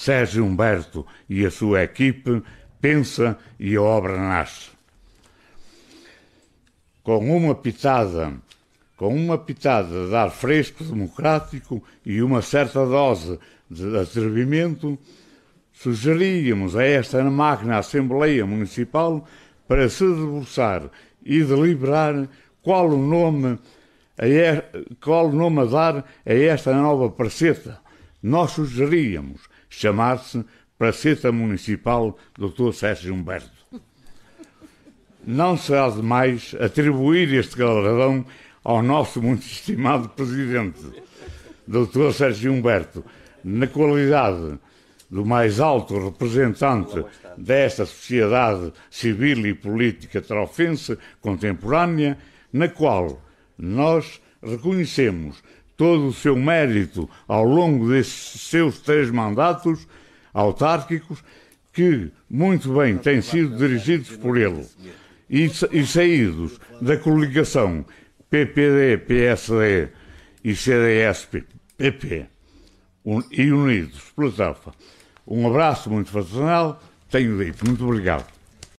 Sérgio Humberto e a sua equipe pensa e a obra nasce. Com uma pitada, com uma pitada de ar fresco democrático e uma certa dose de atrevimento, sugeríamos a esta magna Assembleia Municipal para se debruçar e deliberar qual o nome, a, qual o nome a dar a esta nova parceta nós sugeríamos chamar-se Praceta Municipal Dr. Sérgio Humberto. Não será demais atribuir este galardão ao nosso muito estimado Presidente, Dr. Sérgio Humberto, na qualidade do mais alto representante desta sociedade civil e política trofense contemporânea, na qual nós reconhecemos todo o seu mérito ao longo desses seus três mandatos autárquicos, que muito bem têm sido dirigidos por ele e, e saídos da coligação PPD, PSD e CDS-PP e unidos pela TAFA. Um abraço muito fraternal, tenho dito. Muito obrigado.